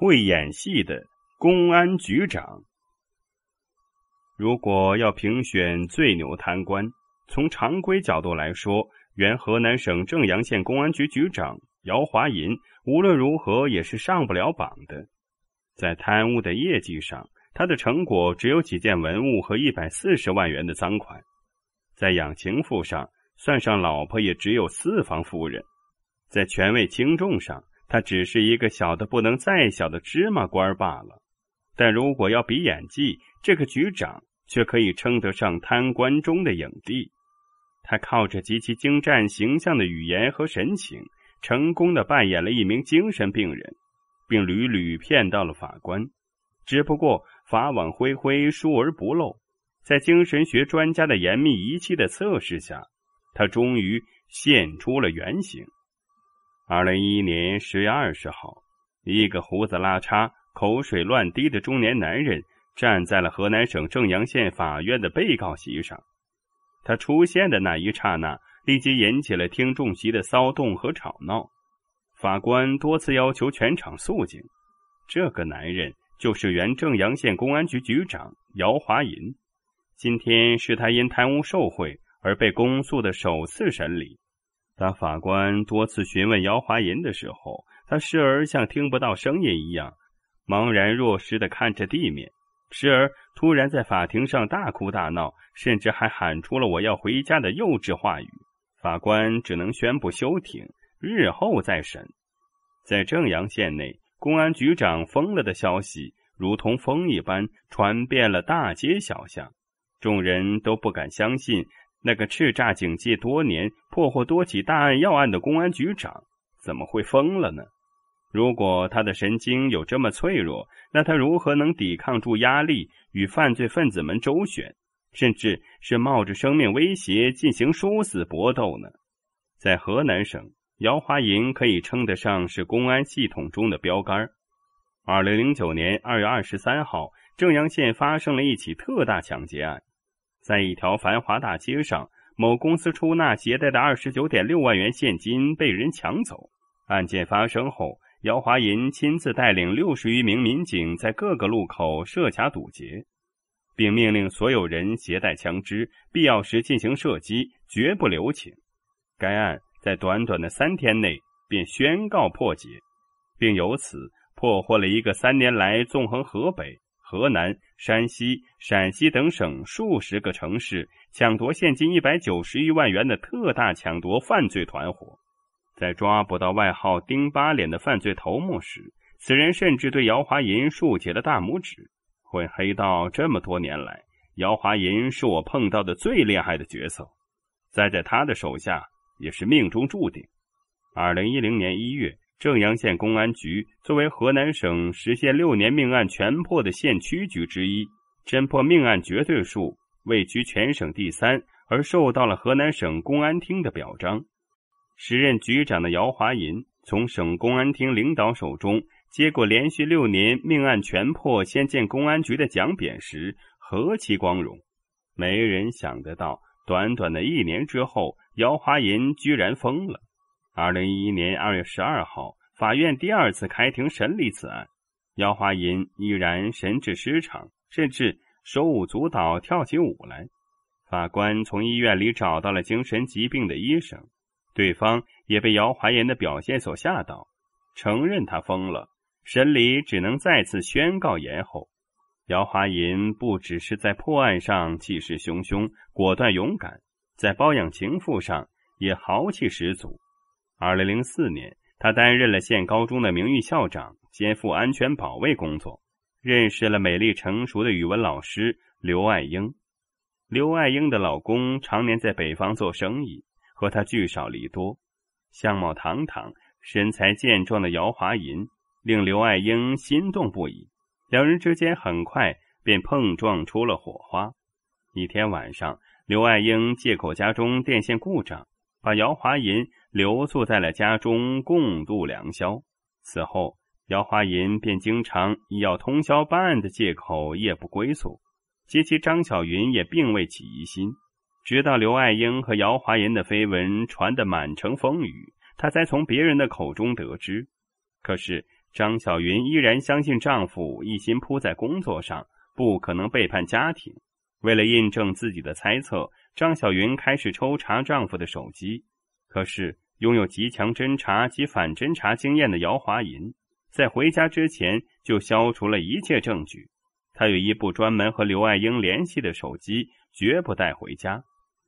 会演戏的公安局长，如果要评选最牛贪官，从常规角度来说，原河南省正阳县公安局局长姚华银无论如何也是上不了榜的。在贪污的业绩上，他的成果只有几件文物和一百四十万元的赃款；在养情妇上，算上老婆也只有四房夫人；在权位轻重上。他只是一个小的不能再小的芝麻官罢了，但如果要比演技，这个局长却可以称得上贪官中的影帝。他靠着极其精湛、形象的语言和神情，成功的扮演了一名精神病人，并屡屡骗到了法官。只不过法网恢恢，疏而不漏，在精神学专家的严密仪器的测试下，他终于现出了原形。二零一一年十月二十号，一个胡子拉碴、口水乱滴的中年男人站在了河南省正阳县法院的被告席上。他出现的那一刹那，立即引起了听众席的骚动和吵闹。法官多次要求全场肃静。这个男人就是原正阳县公安局局长姚华银。今天是他因贪污受贿而被公诉的首次审理。当法官多次询问姚华银的时候，他时而像听不到声音一样，茫然若失的看着地面；时而突然在法庭上大哭大闹，甚至还喊出了“我要回家”的幼稚话语。法官只能宣布休庭，日后再审。在正阳县内，公安局长疯了的消息如同风一般传遍了大街小巷，众人都不敢相信。那个叱咤警界多年、破获多起大案要案的公安局长，怎么会疯了呢？如果他的神经有这么脆弱，那他如何能抵抗住压力，与犯罪分子们周旋，甚至是冒着生命威胁进行殊死搏斗呢？在河南省，姚华银可以称得上是公安系统中的标杆。二零零九年二月二十三号，正阳县发生了一起特大抢劫案。在一条繁华大街上，某公司出纳携带的二十九点六万元现金被人抢走。案件发生后，姚华银亲自带领六十余名民警在各个路口设卡堵截，并命令所有人携带枪支，必要时进行射击，绝不留情。该案在短短的三天内便宣告破解，并由此破获了一个三年来纵横河北。河南、山西、陕西等省数十个城市抢夺现金一百九十余万元的特大抢夺犯罪团伙，在抓捕到外号“丁八脸”的犯罪头目时，此人甚至对姚华银竖起了大拇指。混黑道这么多年来，姚华银是我碰到的最厉害的角色，栽在他的手下也是命中注定。二零一零年一月。正阳县公安局作为河南省实现六年命案全破的县区局之一，侦破命案绝对数位居全省第三，而受到了河南省公安厅的表彰。时任局长的姚华银从省公安厅领导手中接过连续六年命案全破先建公安局的奖匾时，何其光荣！没人想得到，短短的一年之后，姚华银居然疯了。二零一一年二月十二号，法院第二次开庭审理此案，姚华银依然神志失常，甚至手舞足蹈跳起舞来。法官从医院里找到了精神疾病的医生，对方也被姚华银的表现所吓到，承认他疯了。审理只能再次宣告延后。姚华银不只是在破案上气势汹汹、果断勇敢，在包养情妇上也豪气十足。二零零四年，他担任了县高中的名誉校长，肩负安全保卫工作，认识了美丽成熟的语文老师刘爱英。刘爱英的老公常年在北方做生意，和她聚少离多。相貌堂堂、身材健壮的姚华银令刘爱英心动不已，两人之间很快便碰撞出了火花。一天晚上，刘爱英借口家中电线故障，把姚华银。留宿在了家中，共度良宵。此后，姚华银便经常以要通宵办案的借口夜不归宿，及其张小云也并未起疑心。直到刘爱英和姚华银的绯闻传得满城风雨，她才从别人的口中得知。可是，张小云依然相信丈夫一心扑在工作上，不可能背叛家庭。为了印证自己的猜测，张小云开始抽查丈夫的手机。可是，拥有极强侦查及反侦查经验的姚华银，在回家之前就消除了一切证据。他有一部专门和刘爱英联系的手机，绝不带回家；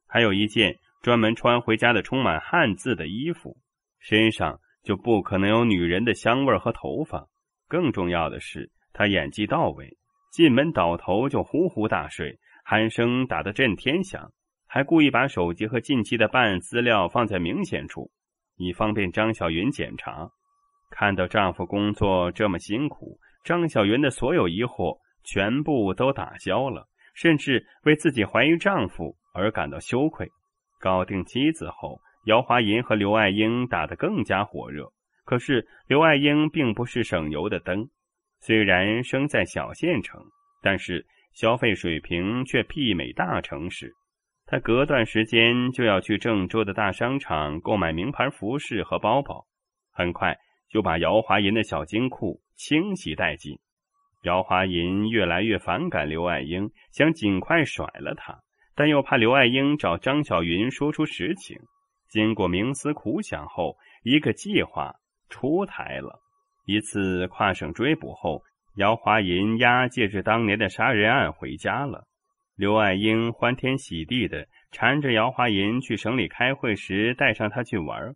还有一件专门穿回家的充满汉字的衣服，身上就不可能有女人的香味和头发。更重要的是，他演技到位，进门倒头就呼呼大睡，鼾声打得震天响。还故意把手机和近期的办案资料放在明显处，以方便张小云检查。看到丈夫工作这么辛苦，张小云的所有疑惑全部都打消了，甚至为自己怀疑丈夫而感到羞愧。搞定妻子后，姚华银和刘爱英打得更加火热。可是刘爱英并不是省油的灯，虽然生在小县城，但是消费水平却媲美大城市。他隔段时间就要去郑州的大商场购买名牌服饰和包包，很快就把姚华银的小金库清洗殆尽。姚华银越来越反感刘爱英，想尽快甩了他，但又怕刘爱英找张小云说出实情。经过冥思苦想后，一个计划出台了。一次跨省追捕后，姚华银押解着当年的杀人案回家了。刘爱英欢天喜地的缠着姚华银去省里开会时带上他去玩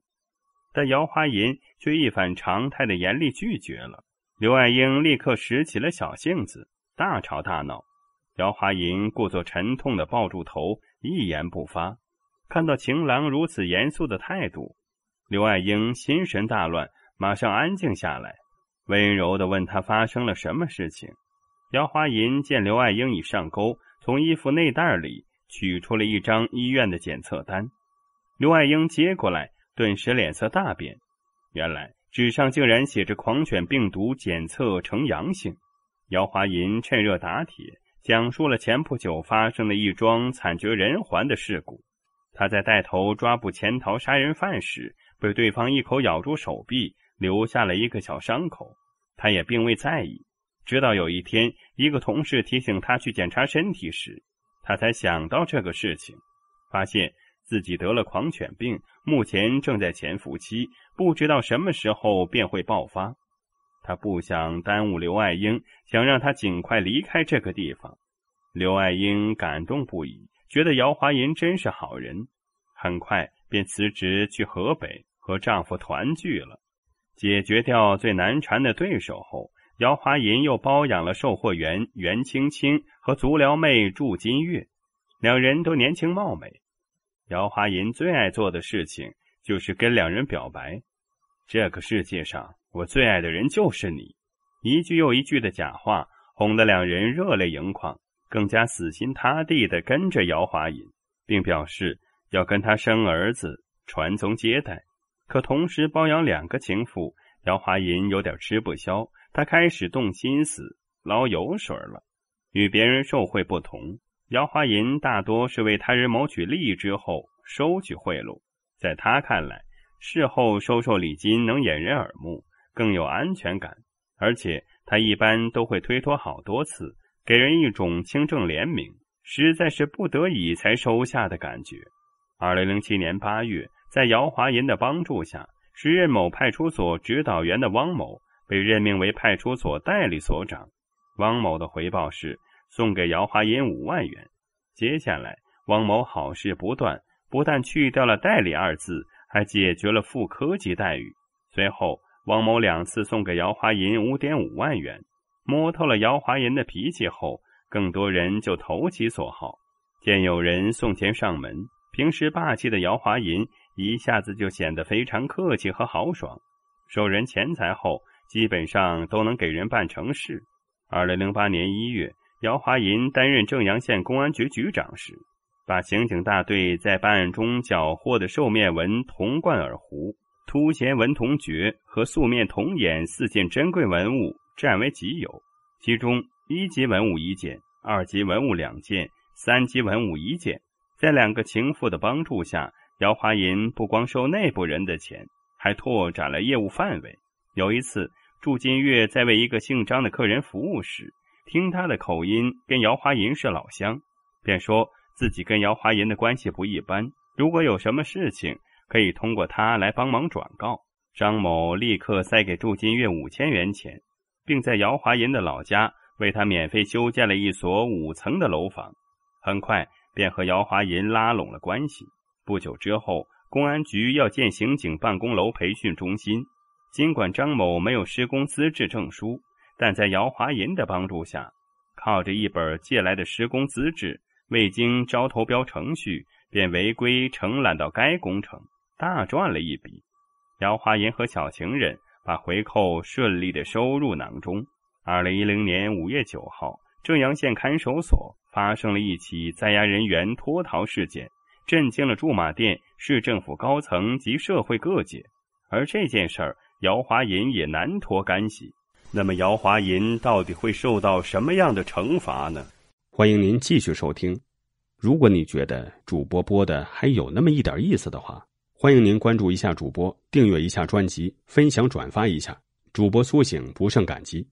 但姚华银却一反常态的严厉拒绝了。刘爱英立刻拾起了小性子，大吵大闹。姚华银故作沉痛的抱住头，一言不发。看到情郎如此严肃的态度，刘爱英心神大乱，马上安静下来，温柔的问他发生了什么事情。姚华银见刘爱英已上钩。从衣服内袋里取出了一张医院的检测单，刘爱英接过来，顿时脸色大变。原来纸上竟然写着狂犬病毒检测呈阳性。姚华银趁热打铁，讲述了前不久发生的一桩惨绝人寰的事故。他在带头抓捕潜逃杀人犯时，被对方一口咬住手臂，留下了一个小伤口。他也并未在意。直到有一天，一个同事提醒他去检查身体时，他才想到这个事情，发现自己得了狂犬病，目前正在潜伏期，不知道什么时候便会爆发。他不想耽误刘爱英，想让她尽快离开这个地方。刘爱英感动不已，觉得姚华银真是好人。很快便辞职去河北和丈夫团聚了。解决掉最难缠的对手后。姚华银又包养了售货员袁青青和足疗妹祝金月，两人都年轻貌美。姚华银最爱做的事情就是跟两人表白：“这个世界上我最爱的人就是你。”一句又一句的假话，哄得两人热泪盈眶，更加死心塌地的跟着姚华银，并表示要跟他生儿子、传宗接代。可同时包养两个情妇，姚华银有点吃不消。他开始动心思捞油水了。与别人受贿不同，姚华银大多是为他人谋取利益之后收取贿赂。在他看来，事后收受礼金能掩人耳目，更有安全感。而且他一般都会推脱好多次，给人一种清正廉明，实在是不得已才收下的感觉。二零零七年八月，在姚华银的帮助下，时任某派出所指导员的汪某。被任命为派出所代理所长，汪某的回报是送给姚华银五万元。接下来，汪某好事不断，不但去掉了“代理”二字，还解决了副科级待遇。随后，汪某两次送给姚华银五点五万元。摸透了姚华银的脾气后，更多人就投其所好。见有人送钱上门，平时霸气的姚华银一下子就显得非常客气和豪爽。收人钱财后。基本上都能给人办成事。二零零八年一月，姚华银担任正阳县公安局局长时，把刑警大队在办案中缴获的兽面纹铜冠耳壶、凸弦纹铜爵和素面铜眼四件珍贵文物占为己有，其中一级文物一件，二级文物两件，三级文物一件。在两个情妇的帮助下，姚华银不光收内部人的钱，还拓展了业务范围。有一次，祝金月在为一个姓张的客人服务时，听他的口音跟姚华银是老乡，便说自己跟姚华银的关系不一般，如果有什么事情，可以通过他来帮忙转告。张某立刻塞给祝金月五千元钱，并在姚华银的老家为他免费修建了一所五层的楼房，很快便和姚华银拉拢了关系。不久之后，公安局要建刑警办公楼培训中心。尽管张某没有施工资质证书，但在姚华银的帮助下，靠着一本借来的施工资质，未经招投标程序便违规承揽到该工程，大赚了一笔。姚华银和小情人把回扣顺利的收入囊中。二零一零年五月九号，正阳县看守所发生了一起在押人员脱逃事件，震惊了驻马店市政府高层及社会各界，而这件事儿。姚华银也难脱干系，那么姚华银到底会受到什么样的惩罚呢？欢迎您继续收听。如果你觉得主播播的还有那么一点意思的话，欢迎您关注一下主播，订阅一下专辑，分享转发一下，主播苏醒不胜感激。